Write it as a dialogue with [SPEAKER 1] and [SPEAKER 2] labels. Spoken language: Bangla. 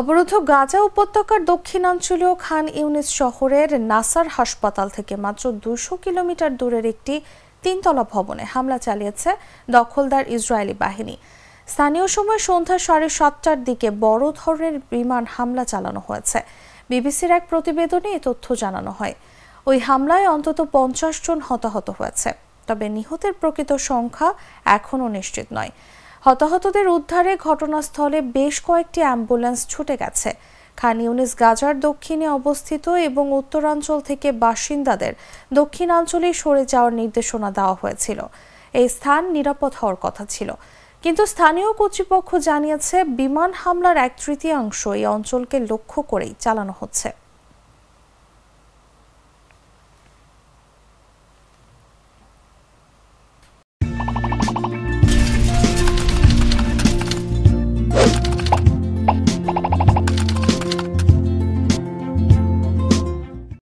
[SPEAKER 1] অবরুদ্ধ গাজা উপত্যকার দক্ষিণাঞ্চলীয় খান ইউনিস শহরের নাসার হাসপাতাল থেকে মাত্র দুশো কিলোমিটার দূরের একটি তিনতলা ভবনে হামলা চালিয়েছে দখলদার ইসরায়েলি বাহিনী স্থানীয় সময় সন্ধ্যা সাড়ে সাতটার দিকে বড় ধরনের বিমান হামলা চালানো হয়েছে বিবিসির এক প্রতিবেদনে এ তথ্য জানানো হয় ওই হামলায় অন্তত পঞ্চাশ জন হতাহত হয়েছে তবে নিহতের প্রকৃত সংখ্যা এখনও নিশ্চিত নয় হতাহতদের উদ্ধারে ঘটনাস্থলে বেশ কয়েকটি অ্যাম্বুলেন্স ছুটে গেছে খান ইউনিস গাজার দক্ষিণে অবস্থিত এবং উত্তরাঞ্চল থেকে বাসিন্দাদের দক্ষিণাঞ্চলে সরে যাওয়ার নির্দেশনা দেওয়া হয়েছিল এই স্থান নিরাপদ হওয়ার কথা ছিল কিন্তু স্থানীয় কর্তৃপক্ষ জানিয়েছে বিমান হামলার এক তৃতীয়াংশ এই অঞ্চলকে লক্ষ্য করেই চালানো হচ্ছে